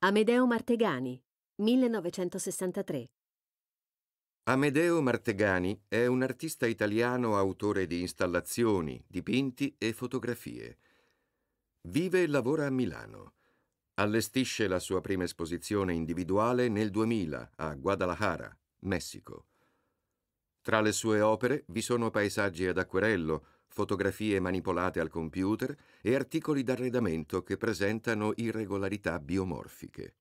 Amedeo Martegani, 1963. Amedeo Martegani è un artista italiano autore di installazioni, dipinti e fotografie. Vive e lavora a Milano. Allestisce la sua prima esposizione individuale nel 2000 a Guadalajara, Messico. Tra le sue opere vi sono paesaggi ad acquerello, fotografie manipolate al computer e articoli d'arredamento che presentano irregolarità biomorfiche.